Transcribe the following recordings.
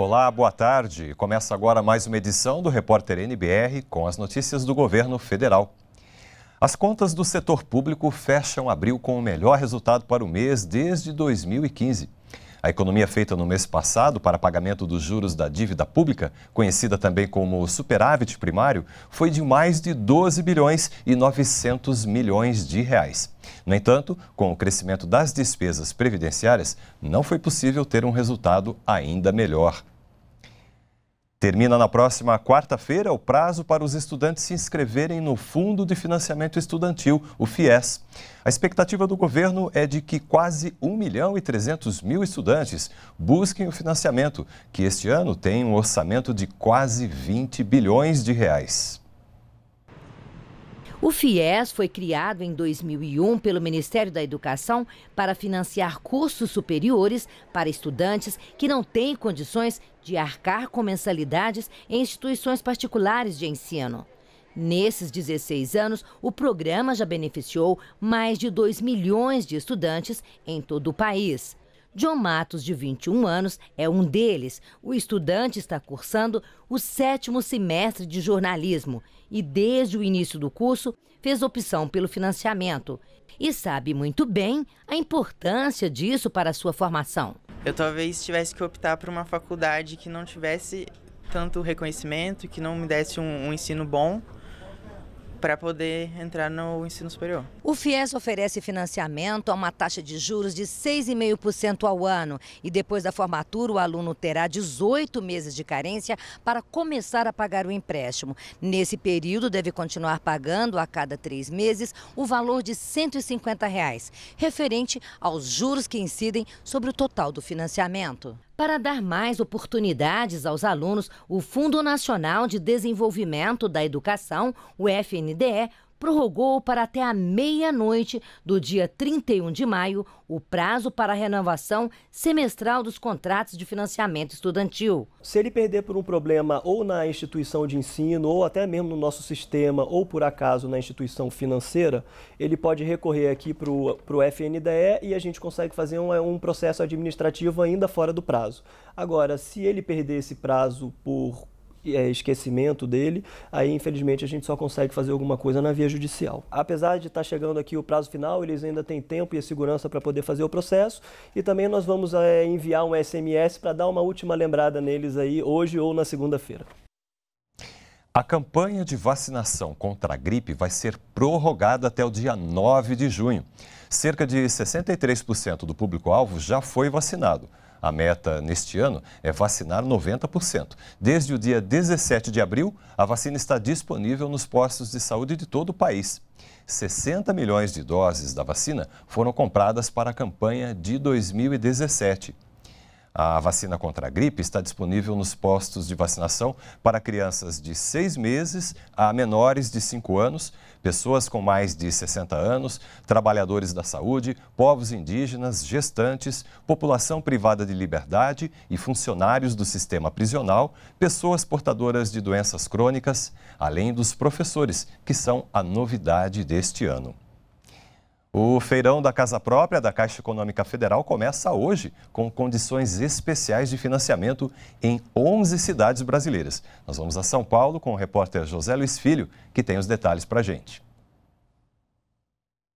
Olá, boa tarde. Começa agora mais uma edição do Repórter NBR com as notícias do governo federal. As contas do setor público fecham abril com o melhor resultado para o mês desde 2015. A economia feita no mês passado para pagamento dos juros da dívida pública, conhecida também como superávit primário, foi de mais de 12 bilhões e 900 milhões de reais. No entanto, com o crescimento das despesas previdenciárias, não foi possível ter um resultado ainda melhor. Termina na próxima quarta-feira o prazo para os estudantes se inscreverem no Fundo de Financiamento Estudantil, o FIES. A expectativa do governo é de que quase 1 milhão e 300 mil estudantes busquem o financiamento, que este ano tem um orçamento de quase 20 bilhões de reais. O FIES foi criado em 2001 pelo Ministério da Educação para financiar cursos superiores para estudantes que não têm condições de arcar com mensalidades em instituições particulares de ensino. Nesses 16 anos, o programa já beneficiou mais de 2 milhões de estudantes em todo o país. John Matos, de 21 anos, é um deles. O estudante está cursando o sétimo semestre de jornalismo e, desde o início do curso, fez opção pelo financiamento. E sabe muito bem a importância disso para a sua formação. Eu talvez tivesse que optar por uma faculdade que não tivesse tanto reconhecimento, que não me desse um, um ensino bom para poder entrar no ensino superior. O FIES oferece financiamento a uma taxa de juros de 6,5% ao ano e depois da formatura o aluno terá 18 meses de carência para começar a pagar o empréstimo. Nesse período deve continuar pagando a cada três meses o valor de R$ 150, reais, referente aos juros que incidem sobre o total do financiamento. Para dar mais oportunidades aos alunos, o Fundo Nacional de Desenvolvimento da Educação, o FNDE, prorrogou para até a meia-noite do dia 31 de maio o prazo para a renovação semestral dos contratos de financiamento estudantil. Se ele perder por um problema ou na instituição de ensino, ou até mesmo no nosso sistema, ou por acaso na instituição financeira, ele pode recorrer aqui para o FNDE e a gente consegue fazer um, um processo administrativo ainda fora do prazo. Agora, se ele perder esse prazo por é, esquecimento dele, aí infelizmente a gente só consegue fazer alguma coisa na via judicial. Apesar de estar tá chegando aqui o prazo final, eles ainda têm tempo e a segurança para poder fazer o processo e também nós vamos é, enviar um SMS para dar uma última lembrada neles aí hoje ou na segunda-feira. A campanha de vacinação contra a gripe vai ser prorrogada até o dia 9 de junho. Cerca de 63% do público-alvo já foi vacinado. A meta neste ano é vacinar 90%. Desde o dia 17 de abril, a vacina está disponível nos postos de saúde de todo o país. 60 milhões de doses da vacina foram compradas para a campanha de 2017. A vacina contra a gripe está disponível nos postos de vacinação para crianças de seis meses a menores de cinco anos, pessoas com mais de 60 anos, trabalhadores da saúde, povos indígenas, gestantes, população privada de liberdade e funcionários do sistema prisional, pessoas portadoras de doenças crônicas, além dos professores, que são a novidade deste ano. O feirão da Casa Própria da Caixa Econômica Federal começa hoje com condições especiais de financiamento em 11 cidades brasileiras. Nós vamos a São Paulo com o repórter José Luiz Filho, que tem os detalhes para a gente.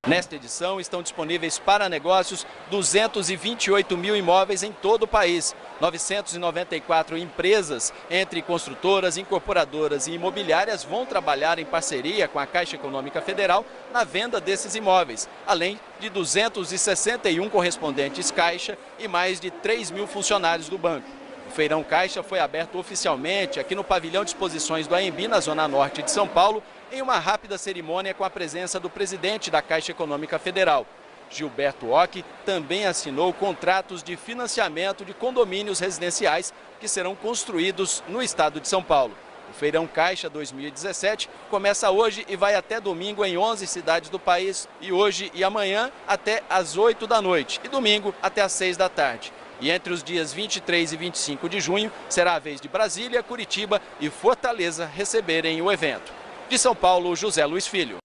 Nesta edição estão disponíveis para negócios 228 mil imóveis em todo o país. 994 empresas, entre construtoras, incorporadoras e imobiliárias, vão trabalhar em parceria com a Caixa Econômica Federal na venda desses imóveis, além de 261 correspondentes Caixa e mais de 3 mil funcionários do banco. O Feirão Caixa foi aberto oficialmente aqui no pavilhão de exposições do AMB, na Zona Norte de São Paulo, em uma rápida cerimônia com a presença do presidente da Caixa Econômica Federal. Gilberto Ock também assinou contratos de financiamento de condomínios residenciais que serão construídos no estado de São Paulo. O Feirão Caixa 2017 começa hoje e vai até domingo em 11 cidades do país e hoje e amanhã até às 8 da noite e domingo até às 6 da tarde. E entre os dias 23 e 25 de junho será a vez de Brasília, Curitiba e Fortaleza receberem o evento. De São Paulo, José Luiz Filho.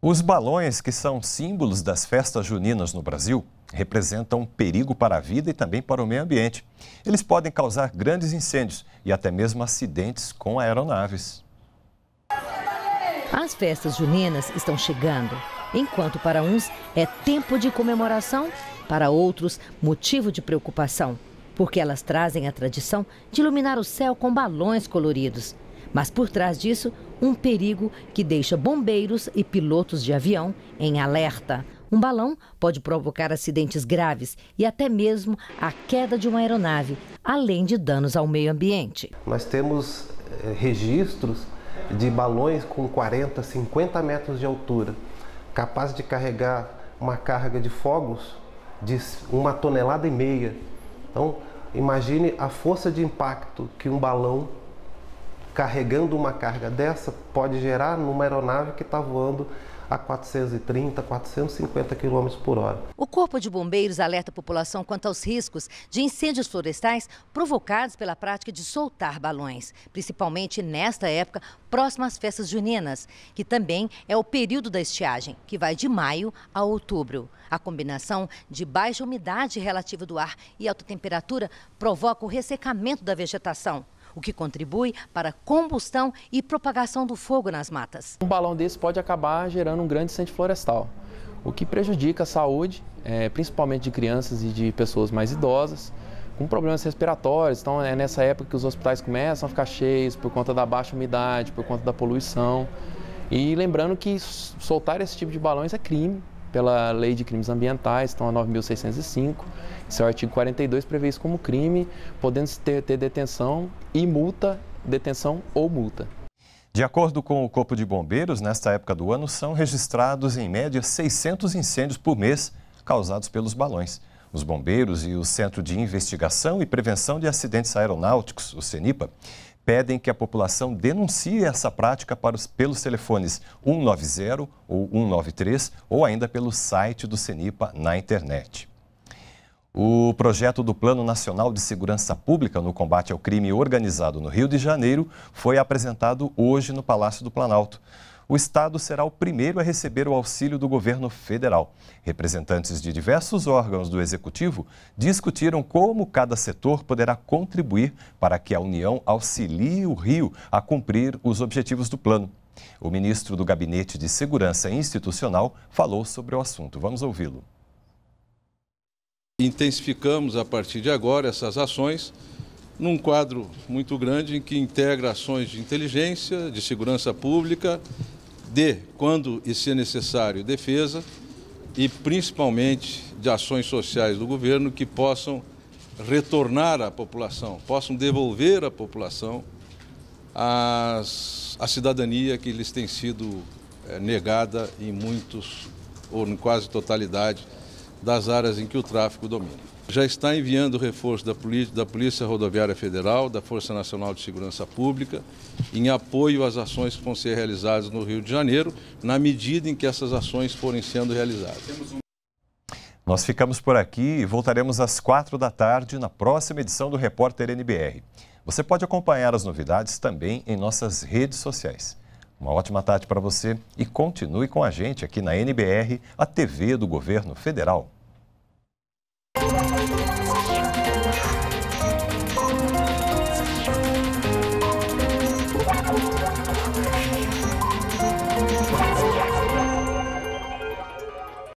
Os balões, que são símbolos das festas juninas no Brasil, representam um perigo para a vida e também para o meio ambiente. Eles podem causar grandes incêndios e até mesmo acidentes com aeronaves. As festas juninas estão chegando. Enquanto para uns é tempo de comemoração, para outros, motivo de preocupação, porque elas trazem a tradição de iluminar o céu com balões coloridos. Mas por trás disso, um perigo que deixa bombeiros e pilotos de avião em alerta. Um balão pode provocar acidentes graves e até mesmo a queda de uma aeronave, além de danos ao meio ambiente. Nós temos eh, registros de balões com 40, 50 metros de altura, capazes de carregar uma carga de fogos de uma tonelada e meia. Então, imagine a força de impacto que um balão carregando uma carga dessa pode gerar numa aeronave que está voando a 430, 450 km por hora. O Corpo de Bombeiros alerta a população quanto aos riscos de incêndios florestais provocados pela prática de soltar balões, principalmente nesta época, próximo às festas juninas, que também é o período da estiagem, que vai de maio a outubro. A combinação de baixa umidade relativa do ar e alta temperatura provoca o ressecamento da vegetação, o que contribui para combustão e propagação do fogo nas matas. Um balão desse pode acabar gerando um grande incêndio florestal, o que prejudica a saúde, é, principalmente de crianças e de pessoas mais idosas com problemas respiratórios. Então é nessa época que os hospitais começam a ficar cheios por conta da baixa umidade, por conta da poluição. E lembrando que soltar esse tipo de balões é crime pela lei de crimes ambientais, então a 9605. Seu artigo 42 prevê isso como crime, podendo ter, ter detenção e multa, detenção ou multa. De acordo com o Corpo de Bombeiros, nesta época do ano são registrados em média 600 incêndios por mês causados pelos balões. Os bombeiros e o Centro de Investigação e Prevenção de Acidentes Aeronáuticos, o CENIPA, pedem que a população denuncie essa prática para os, pelos telefones 190 ou 193 ou ainda pelo site do CENIPA na internet. O projeto do Plano Nacional de Segurança Pública no combate ao crime organizado no Rio de Janeiro foi apresentado hoje no Palácio do Planalto. O Estado será o primeiro a receber o auxílio do governo federal. Representantes de diversos órgãos do Executivo discutiram como cada setor poderá contribuir para que a União auxilie o Rio a cumprir os objetivos do plano. O ministro do Gabinete de Segurança Institucional falou sobre o assunto. Vamos ouvi-lo. Intensificamos a partir de agora essas ações num quadro muito grande em que integra ações de inteligência, de segurança pública, de, quando e se necessário, defesa e principalmente de ações sociais do governo que possam retornar à população, possam devolver à população as, a cidadania que lhes tem sido é, negada em muitos ou em quase totalidade das áreas em que o tráfico domina. Já está enviando reforço da Polícia, da Polícia Rodoviária Federal, da Força Nacional de Segurança Pública, em apoio às ações que vão ser realizadas no Rio de Janeiro, na medida em que essas ações forem sendo realizadas. Nós ficamos por aqui e voltaremos às quatro da tarde na próxima edição do Repórter NBR. Você pode acompanhar as novidades também em nossas redes sociais. Uma ótima tarde para você e continue com a gente aqui na NBR, a TV do Governo Federal.